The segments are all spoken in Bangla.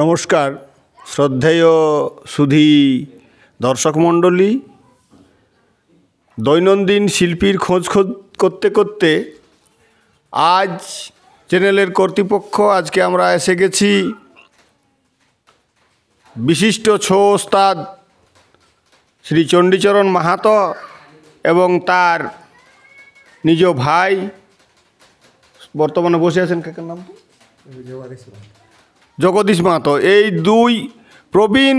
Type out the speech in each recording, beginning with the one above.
নমস্কার শ্রদ্ধেয় সুধি দর্শক মণ্ডলী দৈনন্দিন শিল্পীর খোঁজ খোঁজ করতে করতে আজ চ্যানেলের কর্তৃপক্ষ আজকে আমরা এসে গেছি বিশিষ্ট ছৌ ওস্তাদ শ্রী চণ্ডীচরণ মাহাতো এবং তার নিজ ভাই বর্তমানে বসে আছেন কাকের নাম জগদীশ মাহাতো এই দুই প্রবীণ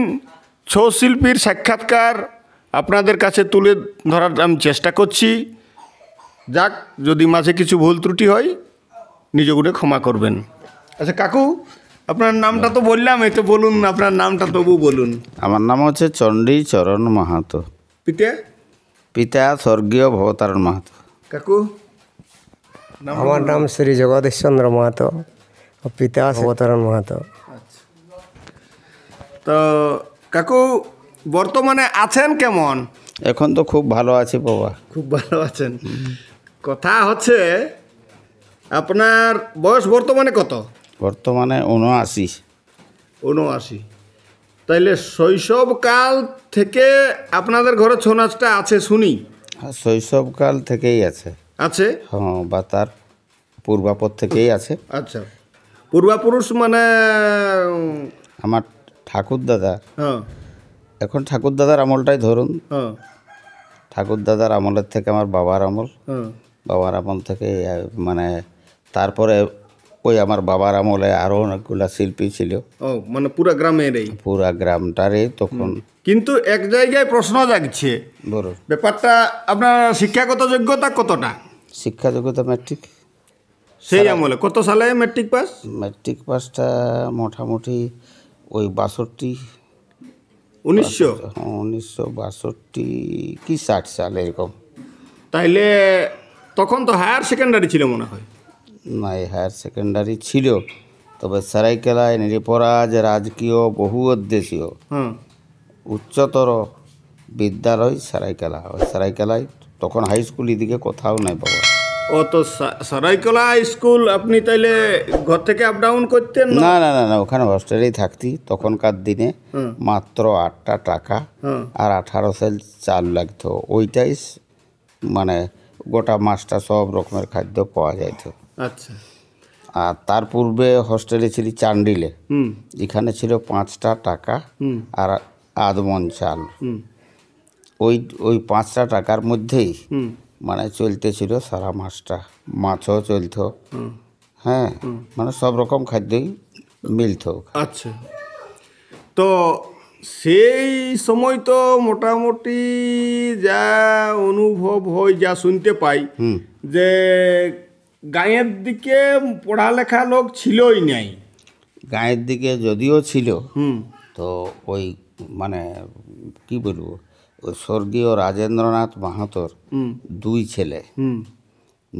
ছৌ শিল্পীর সাক্ষাৎকার আপনাদের কাছে তুলে ধরার আমি চেষ্টা করছি যাক যদি মাঝে কিছু ভুল ত্রুটি হয় নিজগুলো ক্ষমা করবেন আচ্ছা কাকু আপনার নামটা তো বললাম এই তো বলুন আপনার নামটা তবু বলুন আমার নাম হচ্ছে চণ্ডী চরণ মাহাতো পিতা পিতা স্বর্গীয় ভবতারণ মাহাতো কাকু আমার নাম শ্রী জগদীশ চন্দ্র মাহাতো পিতা অবতরণ মাহাতো আচ্ছা। তো কাকু বর্তমানে আছেন কেমন এখন তো খুব ভালো আছি বাবা খুব ভালো আছেন কথা হচ্ছে আপনার বয়স বর্তমানে কত বর্তমানে উনআশি উনআশি তাইলে শৈশবকাল থেকে আপনাদের ঘরে ছৌ নাচটা আছে শুনি হ্যাঁ, শৈশবকাল থেকেই আছে আছে হ্যাঁ বা তার পূর্বাপর থেকেই আছে আচ্ছা পূর্বাপুরুষ মানে আমার ঠাকুর দাদা হ্যাঁ। এখন ঠাকুর দাদার আমলটাই ধরুন হ্যাঁ। ঠাকুর দাদার আমলের থেকে আমার বাবার আমল হ্যাঁ। বাবার আমল থেকে মানে তারপরে ওই আমার বাবার আমলে আরও অনেকগুলা শিল্পী ছিল ও মানে পুরো গ্রামেরই পুরা গ্রামটারে তখন কিন্তু এক জায়গায় প্রশ্ন জাগছে বলুন ব্যাপারটা আপনার শিক্ষাগত যোগ্যতা কতটা শিক্ষা যোগ্যতা ম্যাট্রিক সেই আমলে কত সালে ম্যাট্রিক পাস ম্যাট্রিক পাসটা মোটামুটি ওই বাষট্টি উনিশশো হ্যাঁ, উনিশশো বাষট্টি কি ষাট সাল এরকম তাইলে তখন তো হায়ার সেকেন্ডারি ছিল মনে হয় না এই হায়ার সেকেন্ডারি ছিল তবে সারাইকেলায় নিরপরাজ রাজকীয় বহু উদ্দেশীয় উচ্চতর বিদ্যালয় সারাইকেলা ওই সারাইকেলায় তখন হাই স্কুল এদিকে কোথাও নাই পাওয়া ও তো সরাইকলা স্কুল আপনি তাইলে ঘর থেকে আপ ডাউন করতেন না না না না ওখানে হস্টেলেই থাকতি তখনকার দিনে মাত্র আটটা টাকা আর আঠারো সেল চাল লাগতো ওইটাই মানে গোটা মাছটা সব রকমের খাদ্য পাওয়া যাইত আচ্ছা আর তার পূর্বে হস্টেলে ছিল চান্ডিলে এখানে ছিল পাঁচটা টাকা আর আধমন চাল ওই ওই পাঁচটা টাকার মধ্যেই মানে চলতেছিল সারা মাসটা মাছও চলত হ্যাঁ মানে সব রকম খাদ্যই মিলত আচ্ছা তো সেই সময় তো মোটামুটি যা অনুভব হয় যা শুনতে পাই যে গাঁয়ের দিকে পড়ালেখা লোক ছিলই নাই গাঁয়ের দিকে যদিও ছিল তো ওই মানে কি বলবো ওই স্বর্গীয় রাজেন্দ্রনাথ মাহাতোর দুই ছেলে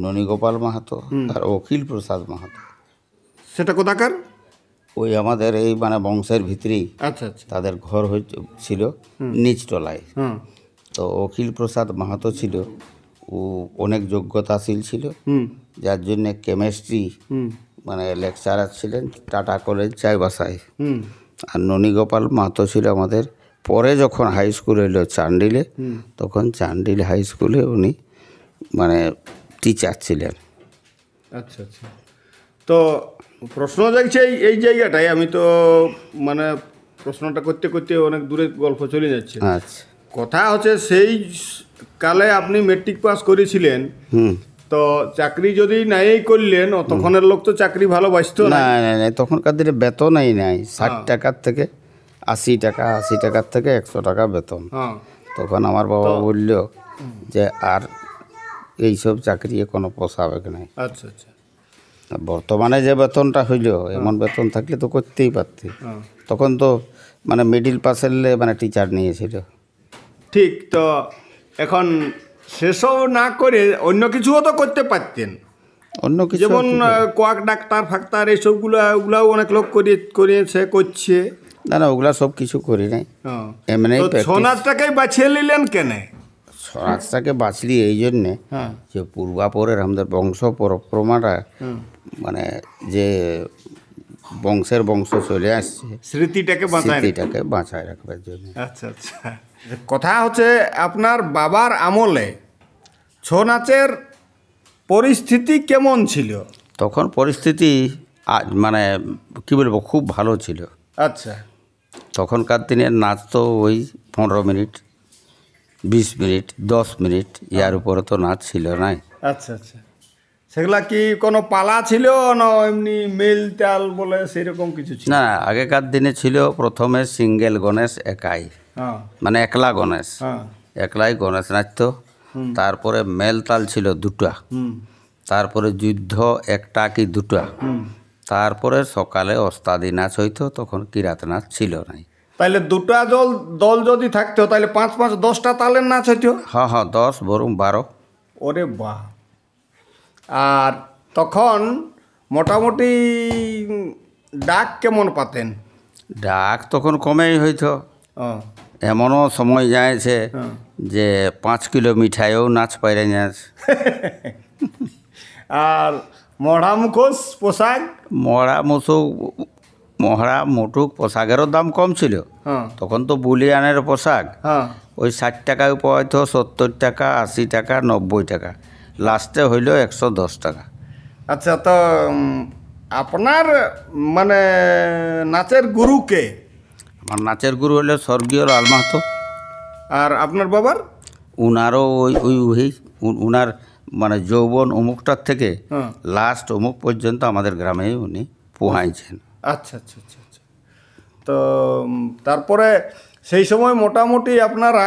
ননীগোপাল মাহাতো আর অখিল প্রসাদ মাহাতো সেটা কোথাকার ওই আমাদের এই মানে বংশের ভিতরেই আচ্ছা, আচ্ছা তাদের ঘর ছিল নিচতলায় তো অখিল প্রসাদ মাহাতো ছিল ও অনেক যোগ্যতাশীল ছিল যার জন্য কেমিস্ট্রি মানে লেকচারার ছিলেন টাটা কলেজ চাইবাসায় আর ননীগোপাল মাহাতো ছিল আমাদের পরে যখন হাই স্কুল এলো চান্ডিলে তখন চান্ডিল হাই স্কুলে উনি মানে টিচার ছিলেন আচ্ছা আচ্ছা তো প্রশ্ন দেখছে এই এই জায়গাটাই আমি তো মানে প্রশ্নটা করতে করতে অনেক দূরে গল্প চলে যাচ্ছে আচ্ছা কথা হচ্ছে সেই কালে আপনি মেট্রিক পাস করেছিলেন তো চাকরি যদি নাই করলেন তখনের লোক তো চাকরি ভালোবাসতো না না তখনকার দিনে বেতনই নাই ষাট হ্যাঁ। টাকার থেকে আশি টাকা আশি টাকার থেকে একশো টাকা বেতন হ্যাঁ। তখন আমার বাবা বলল যে আর এইসব চাকরি কোনো পোষাবেক নাই আচ্ছা আচ্ছা বর্তমানে যে বেতনটা হইল এমন হ্যাঁ। বেতন থাকলে তো করতেই পারতি হ্যাঁ। তখন তো মানে মিডিল পাসের মানে টিচার নিয়েছিল ঠিক তো এখন সেসব না করে অন্য কিছুও তো করতে পারতেন অন্য কিছু যেমন কোয়াক ডাক্তার ফাক্তার এইসবগুলো ওগুলাও অনেক লোক করিয়ে করিয়েছে করছে না না ওগুলা সব কিছু করি নাই এমনি সোনারটাকেই বাছিয়ে নিলেন কেন সোনারটাকে বাঁচলি এই জন্যে হ্যাঁ। যে পূর্বাপরের আমাদের বংশ পরপ্রমাটা মানে যে বংশের বংশ চলে আসছে স্মৃতিটাকে স্মৃতিটাকে বাঁচায় রাখবার জন্য আচ্ছা আচ্ছা কথা হচ্ছে আপনার বাবার আমলে ছৌ নাচের পরিস্থিতি কেমন ছিল তখন পরিস্থিতি মানে কি বলবো খুব ভালো ছিল আচ্ছা তখনকার দিনের নাচ তো ওই পনেরো মিনিট বিশ মিনিট দশ মিনিট ইয়ার উপরে তো নাচ ছিল নাই আচ্ছা আচ্ছা সেগুলা কি কোনো পালা ছিল না এমনি মেল টাল বলে সেরকম কিছু ছিল না আগেকার দিনে ছিল প্রথমে সিঙ্গেল গণেশ একাই হ্যাঁ। মানে একলা গণেশ হ্যাঁ। একলাই গণেশ নাচত তারপরে মেল তাল ছিল দুটা তারপরে যুদ্ধ একটা কি দুটা তারপরে সকালে অস্তাদি নাচ হইতো তখন কিরাত নাচ ছিল নাই তাহলে দুটা দল দল যদি থাকতো তাহলে পাঁচ পাঁচ দশটা তালের নাচ হইতো হ্যাঁ হ্যাঁ দশ বরং বারো ওরে বাহ আর তখন মোটামুটি ডাক কেমন পাতেন ডাক তখন কমেই হইত এমনও সময় যায়ছে যে পাঁচ কিলো মিঠাইও নাচ পাইরে নাচ আর মহড়া মুখোশ পোশাক মহড়া মুসুক মহড়া মুটুক পোশাকেরও দাম কম ছিল হ্যাঁ। তখন তো বুলিয়ানের পোশাক হ্যাঁ। ওই ষাট টাকায় পাওয়া যেত সত্তর টাকা আশি টাকা নব্বই টাকা লাস্টে হইল একশো দশ টাকা আচ্ছা তো আপনার মানে নাচের গুরু কে আমার নাচের গুরু হলো স্বর্গীয় লাল মাহাতো আর আপনার বাবার উনারও ওই ওই উনার মানে যৌবন অমুকটার থেকে লাস্ট হ্যাঁ। অমুক পর্যন্ত আমাদের গ্রামেই উনি পোহাইছেন আচ্ছা আচ্ছা আচ্ছা আচ্ছা তো তারপরে সেই সময় মোটামুটি আপনারা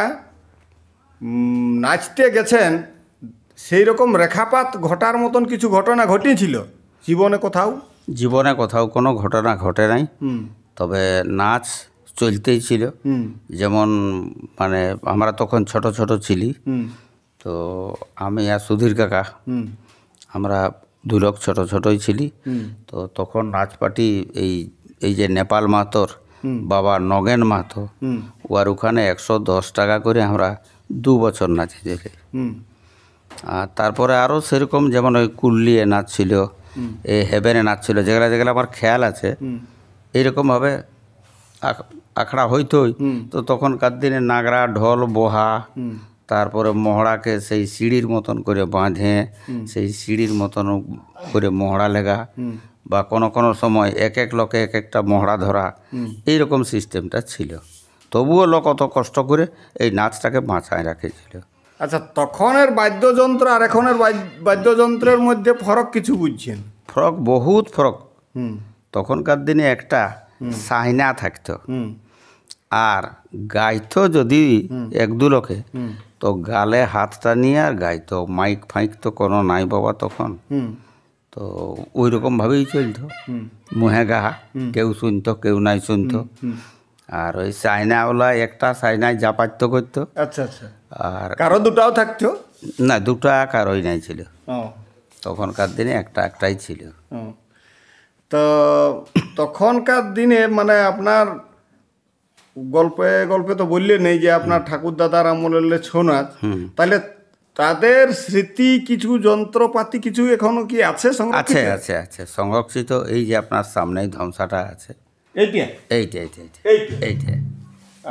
নাচতে গেছেন সেই রকম রেখাপাত ঘটার মতন কিছু ঘটনা ঘটিয়েছিল জীবনে কোথাও জীবনে কোথাও কোনো ঘটনা ঘটে নাই তবে নাচ চলতেই ছিল যেমন মানে আমরা তখন ছোট ছোট ছিলি তো আমি আর সুধীর কাকা আমরা দুই লোক ছোট ছোটই ছিলি তো তখন রাজপাটি এই এই যে নেপাল মাতর বাবা নগেন মাহাতো ওয়ার ওখানে একশো দশ টাকা করে আমরা দু বছর নাচি দেখে আর তারপরে আরও সেরকম যেমন ওই কুল্লিয়ে নাচ ছিল এই হেভেনে নাচ ছিল যেগুলো যেগুলো আমার খেয়াল আছে এইরকমভাবে আখড়া হইতই তো তখনকার দিনে নাগরা ঢোল বহা তারপরে মহড়াকে সেই সিঁড়ির মতন করে বাঁধে সেই সিঁড়ির মতন করে মহড়া লেগা বা কোনো কোনো সময় এক এক লোকে এক একটা মহড়া ধরা এইরকম সিস্টেমটা ছিল তবুও লোক অত কষ্ট করে এই নাচটাকে বাঁচায় রাখেছিল আচ্ছা তখনের বাদ্যযন্ত্র আর এখনের বাদ্যযন্ত্রের মধ্যে ফরক কিছু বুঝছেন ফরক বহুত ফরক তখনকার দিনে একটা সাইনা থাকতো আর গাইতো যদি এক দু লোকে তো গালে হাতটা নিয়ে আর গাই তো মাইক ফাইক তো কোনো নাই বাবা তখন তো ওই রকমভাবেই চলত মুহে গাহা কেউ শুনত কেউ নাই শুনত আর ওই চাইনাওয়ালা একটা চাইনায় জাপাত্য করত আচ্ছা আচ্ছা আর কারো দুটাও থাকতো না দুটা কারোই নাই ছিল তখনকার দিনে একটা একটাই ছিল তো তখনকার দিনে মানে আপনার গল্পে গল্পে তো বললে নেই যে আপনার ঠাকুর দাদার আমলের ছৌ নাচ তাহলে তাদের স্মৃতি কিছু যন্ত্রপাতি কিছু এখনো কি আছে আছে আছে আছে সংরক্ষিত এই যে আপনার সামনেই ধ্বংসাটা আছে এইটা এইটা এইটা এইটা এইটা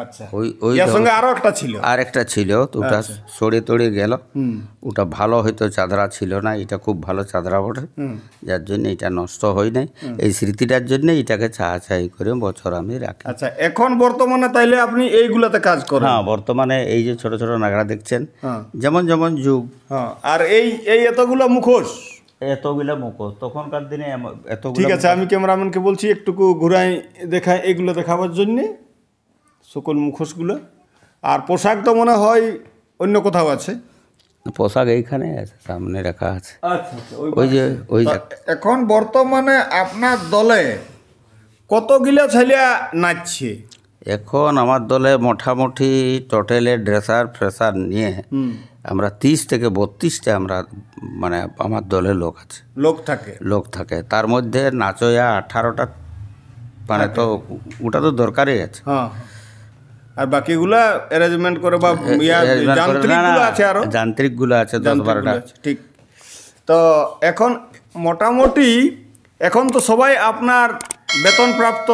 আচ্ছা সঙ্গে আরও একটা ছিল ছিল তো ওটা তড়ে আচ্ছা। গেল ওটা ভালো হয়তো চাদরা ছিল না এটা খুব ভালো চাদরা বটে যার এটা নষ্ট হয় নাই এই স্মৃতিটার এটাকে করে বছর আমি রাখি আচ্ছা এখন বর্তমানে তাইলে আপনি এইগুলাতে কাজ করেন হ্যাঁ বর্তমানে এই যে ছোট ছোট নাগরা দেখছেন হ্যাঁ। যেমন যেমন যুগ হ্যাঁ, আর এই এই এতগুলো মুখোশ এতগুলা মুখোশ তখনকার দিনে ঠিক আছে আমি ক্যামেরাম্যানকে বলছি একটুকু ঘুরাই দেখায় এগুলো দেখাবার জন্যে সকল মুখোশগুলো আর পোশাক তো মনে হয় অন্য কোথাও আছে পোশাক এইখানে আছে সামনে রাখা আছে আচ্ছা, আচ্ছা, ওই যে ওই এখন বর্তমানে আপনার দলে কতগুলো ছেলে নাচছে এখন আমার দলে মোটামুটি টোটেলে ড্রেসার ফ্রেসার নিয়ে আমরা তিরিশ থেকে বত্রিশটা আমরা মানে আমার দলে লোক আছে লোক থাকে লোক থাকে তার মধ্যে নাচয়া আঠারোটা মানে তো ওটা তো দরকারই আছে হ্যাঁ, হ্যাঁ। আর বাকিগুলা অ্যারেঞ্জমেন্ট করে বা যান্ত্রিকগুলো আছে আরো যান্ত্রিকগুলো আছে দশ বারোটা ঠিক তো এখন মোটামুটি এখন তো সবাই আপনার বেতনপ্রাপ্ত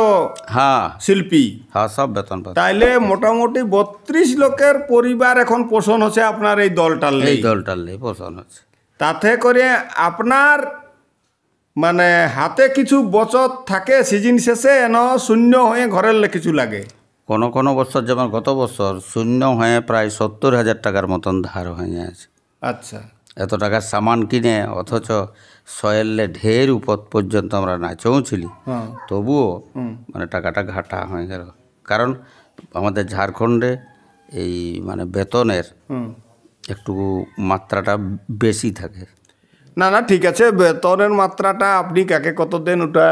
হ্যাঁ শিল্পী হ্যাঁ সব বেতন তাইলে মোটামুটি বত্রিশ লোকের পরিবার এখন পোষণ হচ্ছে আপনার এই দলটার এই দলটার পোষণ হচ্ছে তাতে করে আপনার মানে হাতে কিছু বচত থাকে সিজন শেষে এন শূন্য হয়ে ঘরের কিছু লাগে কোনো কোনো বছর যেমন গত বছর শূন্য হয়ে প্রায় সত্তর হাজার টাকার মতন ধার হয়ে আছে আচ্ছা এত টাকার সামান কিনে অথচ সয়েলে ঢের উপদ পর্যন্ত আমরা না চৌঁছিলি হ্যাঁ। তবুও মানে টাকাটা ঘাটা হয়ে গেল কারণ আমাদের ঝাড়খণ্ডে এই মানে বেতনের একটু মাত্রাটা বেশি থাকে না না ঠিক আছে বেতনের মাত্রাটা আপনি কাকে কত ওটা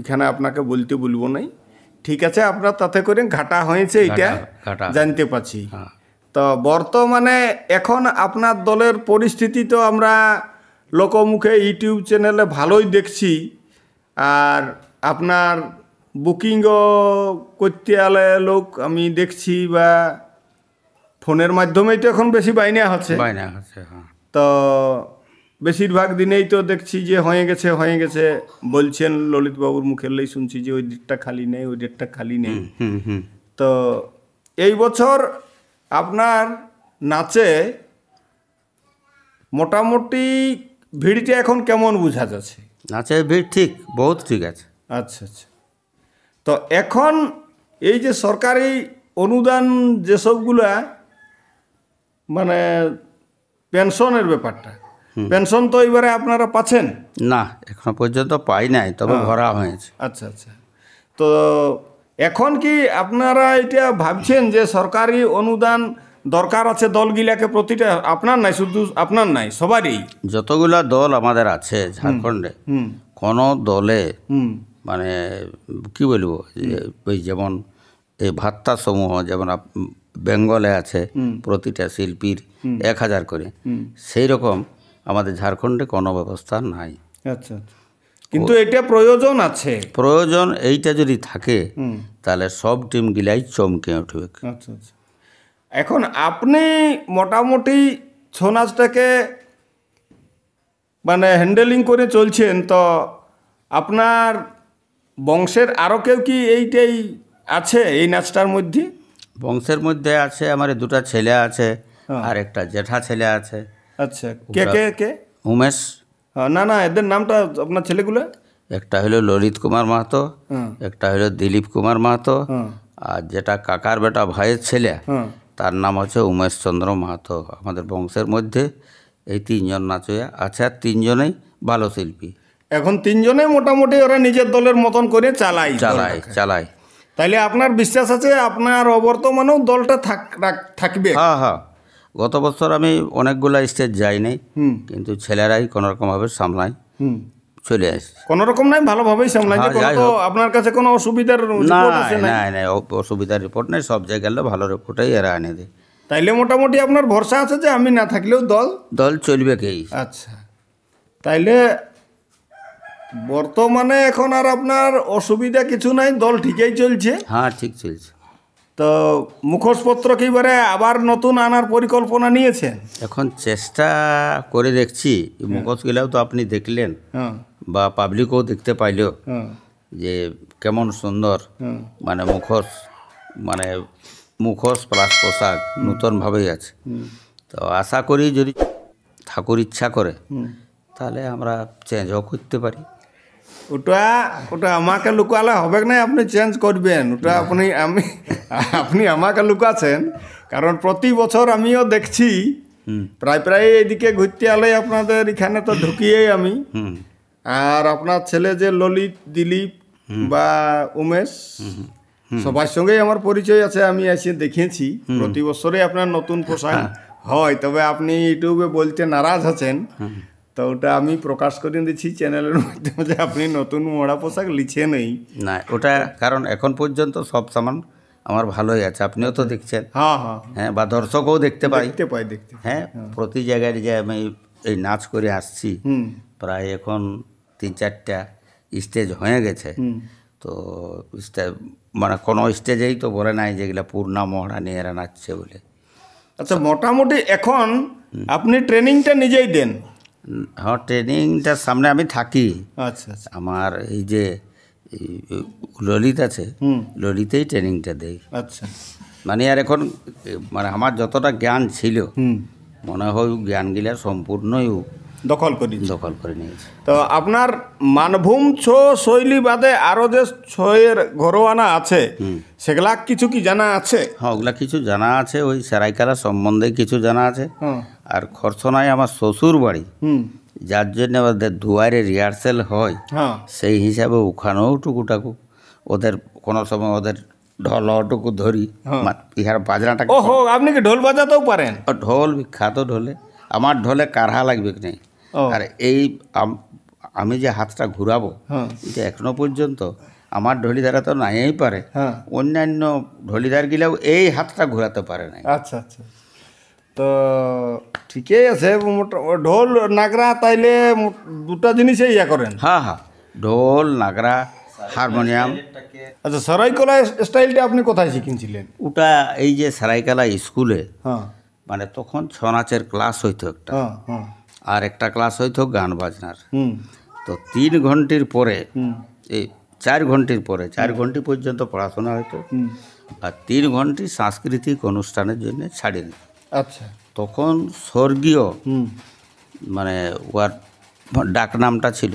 এখানে আপনাকে বলতে বলবো নাই ঠিক আছে আপনার তাতে করে ঘাটা হয়েছে এটা জানতে পারছি হ্যাঁ। তো বর্তমানে এখন আপনার দলের পরিস্থিতি তো আমরা লোকমুখে ইউটিউব চ্যানেলে ভালোই দেখছি আর আপনার বুকিংও করতে আলে লোক আমি দেখছি বা ফোনের মাধ্যমেই তো এখন বেশি বাইনা হচ্ছে বাইনা হচ্ছে হ্যাঁ। তো বেশিরভাগ দিনেই তো দেখছি যে হয়ে গেছে হয়ে গেছে বলছেন ললিতবাবুর মুখেরলেই শুনছি যে ওই ডেটটা খালি নেই ওই ডেটটা খালি নেই তো এই বছর আপনার নাচে মোটামুটি ভিড়টা এখন কেমন বোঝা যাচ্ছে নাচের ভিড় ঠিক বহুত ঠিক আছে আচ্ছা আচ্ছা তো এখন এই যে সরকারি অনুদান যেসবগুলা মানে পেনশনের ব্যাপারটা পেনশন তো এবারে আপনারা পাচ্ছেন না এখন পর্যন্ত পাই নাই তবে ভরা হয়েছে আচ্ছা আচ্ছা তো এখন কি আপনারা এটা ভাবছেন যে সরকারি অনুদান দরকার আছে দলগুলাকে প্রতিটা আপনার নাই শুধু আপনার নাই সবারই যতগুলা দল আমাদের আছে ঝাড়খণ্ডে কোন দলে মানে কি বলবো ওই যেমন এই ভাত্তা সমূহ যেমন বেঙ্গলে আছে প্রতিটা শিল্পীর এক হাজার করে সেই রকম আমাদের ঝাড়খণ্ডে কোনো ব্যবস্থা নাই আচ্ছা, আচ্ছা কিন্তু এটা প্রয়োজন আছে প্রয়োজন এইটা যদি থাকে তাহলে সব টিম গিলাই চমকে উঠবে আচ্ছা আচ্ছা এখন আপনি মোটামুটি ছৌ নাচটাকে মানে হ্যান্ডেলিং করে চলছেন তো আপনার বংশের আরও কেউ কি এইটাই আছে এই নাচটার মধ্যে বংশের মধ্যে আছে আমার দুটা ছেলে আছে হ্যাঁ। আর একটা জেঠা ছেলে আছে আচ্ছা কে কে কে উমেশ না না এদের নামটা আপনার ছেলেগুলো একটা হলো ললিত কুমার মাহাতো হ্যাঁ। একটা হলো দিলীপ কুমার মাহাতো হ্যাঁ। আর যেটা কাকার বেটা ভাইয়ের ছেলে হ্যাঁ। তার নাম হচ্ছে উমেশ চন্দ্র মাহাতো আমাদের বংশের মধ্যে এই তিনজন নাচয়া আছে আর তিনজনেই ভালো শিল্পী এখন তিনজনে মোটামুটি ওরা নিজের দলের মতন করে চালায় চালায় চালায় তাহলে আপনার বিশ্বাস আছে আপনার অবর্তমানেও দলটা থাকবে হ্যাঁ হ্যাঁ গত বছর আমি অনেকগুলো স্টেজ যাইনি কিন্তু ছেলেরাই কোনো কোনোরকমভাবে সামলাই চলে আসি কোনো রকম নাই ভালোভাবেই সামলাই হ্যাঁ, আপনার কাছে কোনো অসুবিধার না অসুবিধার রিপোর্ট নেই সব জায়গায় গেলে ভালো রিপোর্টেই এরা এনে দেয় তাইলে মোটামুটি আপনার ভরসা আছে যে আমি না থাকলেও দল দল চলবে কেই আচ্ছা তাইলে বর্তমানে এখন আর আপনার অসুবিধা কিছু নাই দল ঠিকই চলছে হ্যাঁ ঠিক চলছে তো মুখোশপত্র কীবারে আবার নতুন আনার পরিকল্পনা নিয়েছে এখন চেষ্টা করে দেখছি হ্যাঁ। মুখোশগুলাও তো আপনি দেখলেন হ্যাঁ। বা পাবলিকও দেখতে পাইল হ্যাঁ। যে কেমন সুন্দর মানে মুখোশ মানে মুখোশ প্লাস পোশাক নূতনভাবেই আছে তো আশা করি যদি ঠাকুর ইচ্ছা করে তাহলে আমরা চেঞ্জও করতে পারি ওটা ওটা আমাকে লুকালে হবে না আপনি চেঞ্জ করবেন ওটা আপনি আমি আপনি আমাকে লুকাছেন কারণ প্রতি বছর আমিও দেখছি প্রায় প্রায় এদিকে ঘুরতে আলে আপনাদের এখানে তো ঢুকিয়েই আমি আর আপনার ছেলে যে ললিত দিলীপ বা উমেশ সবার সঙ্গেই আমার পরিচয় আছে আমি এসে দেখেছি প্রতি বছরে আপনার নতুন পোশাক হ্যাঁ। হয় তবে আপনি ইউটিউবে বলতে নারাজ আছেন তো ওটা আমি প্রকাশ করে দিচ্ছি চ্যানেলের মাধ্যমে যে আপনি নতুন মোড়া পোশাক লিখে নেই না ওটা কারণ এখন পর্যন্ত সব সামান আমার ভালোই আছে আপনিও তো দেখছেন হ্যাঁ হ্যাঁ হ্যাঁ বা দর্শকও দেখতে পাই দেখতে পাই দেখতে হ্যাঁ, হ্যাঁ প্রতি জায়গায় যে আমি এই নাচ করে আসছি প্রায় এখন তিন চারটা স্টেজ হয়ে গেছে তো স্টেজ মানে কোনো স্টেজেই তো বলে নাই যেগুলো পূর্ণা মহড়া নিয়ে এরা নাচছে বলে আচ্ছা মোটামুটি এখন আপনি ট্রেনিংটা নিজেই দেন হ্যাঁ ট্রেনিংটার সামনে আমি থাকি আচ্ছা, আচ্ছা। আমার এই যে ললিত আছে ললিতেই ট্রেনিংটা দেই আচ্ছা মানে আর এখন মানে আমার যতটা জ্ঞান ছিল মনে হয় জ্ঞানগুলা সম্পূর্ণই দখল করি দখল করে নিয়েছে তো আপনার মানভূম ছো শৈলী বাদে আরও যে ছয়ের ঘরোয়ানা আছে সেগুলা কিছু কি জানা আছে হ্যাঁ ওগুলা কিছু জানা আছে ওই সেরাইকালা সম্বন্ধে কিছু জানা আছে হ্যাঁ। আর খরচনায় আমার শ্বশুর বাড়ি যার জন্য আমাদের দুয়ারে রিহার্সেল হয় হ্যাঁ। সেই হিসাবে ওখানেও টুকুটাকু ওদের কোনো সময় ওদের টুকু ধরি হ্যাঁ। ইহার বাজনাটা ওহো আপনি কি ঢোল বাজাতেও পারেন ঢোল বিখ্যাত ঢোলে আমার ঢোলে কারহা লাগবে কি নেই আর এই আমি যে হাতটা ঘুরাবো হ্যাঁ। এটা এখনো পর্যন্ত আমার ঢলিদারা তো নাই পারে অন্যান্য ঢলিদার গিলাও এই হাতটা ঘুরাতে পারে না আচ্ছা আচ্ছা তো ঠিকই আছে ঢোল নাগরা তাইলে দুটা জিনিস ইয়া করেন হ্যাঁ হ্যাঁ ঢোল নাগরা হারমোনিয়াম আচ্ছা সরাইকলা স্টাইলটা আপনি কোথায় শিখিয়েছিলেন ওটা এই যে সরাইকলা স্কুলে হ্যাঁ মানে তখন ছ নাচের ক্লাস হইত একটা হ্যাঁ, হ্যাঁ। আর একটা ক্লাস হইত গান বাজনার তো তিন ঘন্টির পরে এই চার ঘন্টির পরে চার ঘন্টি পর্যন্ত পড়াশোনা হইতো আর তিন ঘন্টি সাংস্কৃতিক অনুষ্ঠানের জন্য ছাড়িয়ে দিত আচ্ছা তখন স্বর্গীয় মানে ওয়ার ডাক নামটা ছিল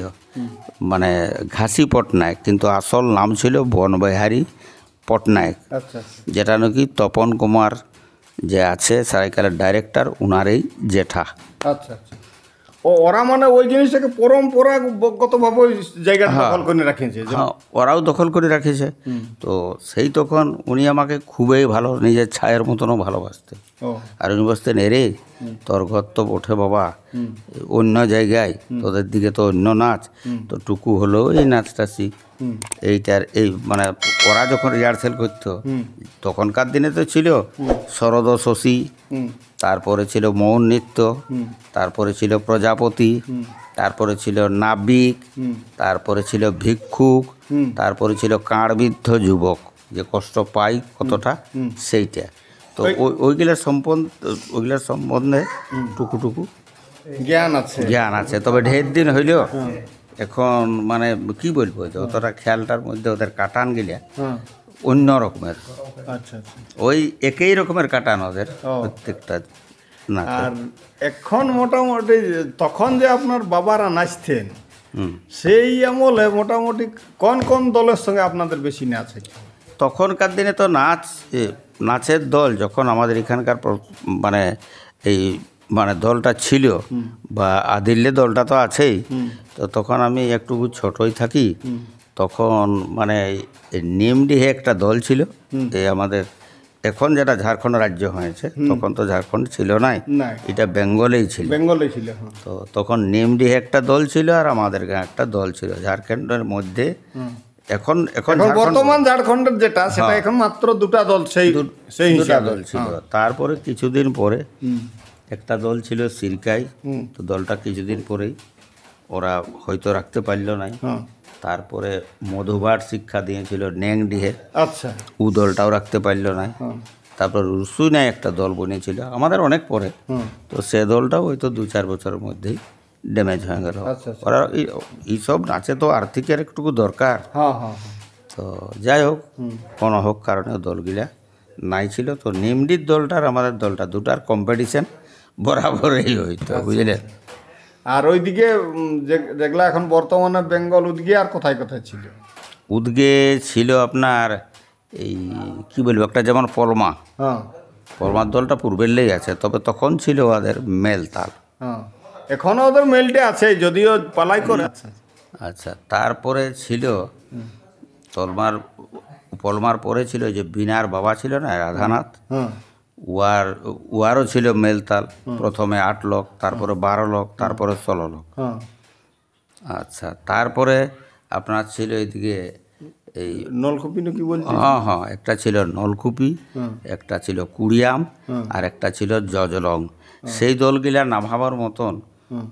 মানে ঘাসি পটনায়ক কিন্তু আসল নাম ছিল বনবিহারি পটনায়ক আচ্ছা, আচ্ছা। যেটা নাকি তপন কুমার যে আছে সারাইকালের ডাইরেক্টর ওনারই জেঠা আচ্ছা আচ্ছা ওরা মানে ওই জিনিসটাকে পরম্পরাগতভাবে ওই জায়গাটা হ্যাঁ। দখল করে রাখেছে হ্যাঁ ওরাও দখল করে রাখেছে তো সেই তখন উনি আমাকে খুবই ভালো নিজের ছায়ের মতনও ভালোবাসতেন আর উনি বসতেন এরে তোর ঘর তো ওঠে বাবা অন্য জায়গায় তোদের দিকে তো অন্য নাচ তো টুকু হলেও এই নাচটা শিখ এইটার এই মানে ওরা যখন রিহার্সেল করতো তখনকার দিনে তো ছিল শরদ শশী তারপরে ছিল মৌন নৃত্য তারপরে ছিল প্রজাপতি তারপরে ছিল নাবিক তারপরে ছিল ভিক্ষুক তারপরে ছিল কাঁড়বিদ্ধ যুবক যে কষ্ট পাই কতটা সেইটা তো ওইগুলার সম্বন্ধ ওইগুলার সম্বন্ধে টুকু টুকু জ্ঞান আছে জ্ঞান আছে তবে ঢের দিন হইলেও হ্যাঁ। এখন মানে কি বলবো যে অতটা খেয়ালটার মধ্যে ওদের কাটান গেলে হ্যাঁ। অন্য রকমের আচ্ছা, আচ্ছা ওই একই রকমের কাটান ওদের প্রত্যেকটা না আর এখন মোটামুটি তখন যে আপনার বাবারা নাচতেন সেই আমলে মোটামুটি কোন কোন দলের সঙ্গে আপনাদের বেশি নাচ তখনকার দিনে তো নাচ নাচের দল যখন আমাদের এখানকার মানে এই মানে দলটা ছিল বা আদিল্লে দলটা তো আছেই তো তখন আমি একটু ছোটই থাকি তখন মানে নিমডিহে একটা দল ছিল যে আমাদের এখন যেটা ঝাড়খণ্ড রাজ্য হয়েছে তখন তো ঝাড়খণ্ড ছিল নাই এটা বেঙ্গলেই ছিল বেঙ্গলেই ছিল তো তখন নিমডিহে একটা দল ছিল আর আমাদের গাঁ একটা দল ছিল ঝাড়খণ্ডের মধ্যে এখন এখন বর্তমান ঝাড়খণ্ডের যেটা সেটা হ্যাঁ। এখন মাত্র দুটা দল সেই সেই দুটা দল ছিল হ্যাঁ। তারপরে কিছুদিন পরে একটা দল ছিল সিরকাই তো দলটা কিছুদিন পরেই ওরা হয়তো রাখতে পারল নাই হ্যাঁ। তারপরে মধুবার শিক্ষা দিয়েছিল ন্যাংডিহে আচ্ছা উদলটাও দলটাও রাখতে পারল না তারপর নাই একটা দল বনেছিল আমাদের অনেক পরে তো সে দলটাও হয়তো দু চার বছরের মধ্যেই ড্যামেজ হয়ে গেল আচ্ছা, আচ্ছা। ওরা এইসব নাচে তো আর্থিকের একটুকু দরকার হ্যাঁ, হ্যাঁ, হ্যাঁ। তো যাই হোক কোনো হোক কারণে দলগুলা নাই ছিল তো নিমডির দলটার আমাদের দলটা দুটার কম্পিটিশন বরাবরই হইতো আচ্ছা, বুঝলেন আর ওইদিকে যেগুলো এখন বর্তমানে বেঙ্গল উদ্গে আর কোথায় কোথায় ছিল উদ্গে ছিল আপনার এই কি বলবো একটা যেমন পলমা হ্যাঁ। পলমার দলটা পূর্বের লেগে আছে তবে তখন ছিল ওদের মেল তাল হ্যাঁ এখনও ওদের মেলটা আছে যদিও পালাই করে আচ্ছা তারপরে ছিল তলমার পলমার পরে ছিল যে বিনার বাবা ছিল না রাধানাথ হ্যাঁ। ওয়ার ওয়ারও ছিল মেলতাল প্রথমে আট লক তারপরে বারো লক তারপরে ষোলো লোক আচ্ছা তারপরে আপনার ছিল এদিকে এই নলকুপি নাকি হ্যাঁ হ্যাঁ একটা ছিল নলকুপি একটা ছিল কুড়িয়াম আর একটা ছিল জজলং সেই দলগুলা নামাবার মতন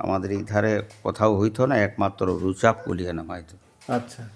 আমাদের এই ধারে কোথাও হইতো না একমাত্র রুচাপ কুলিয়া নামাইত আচ্ছা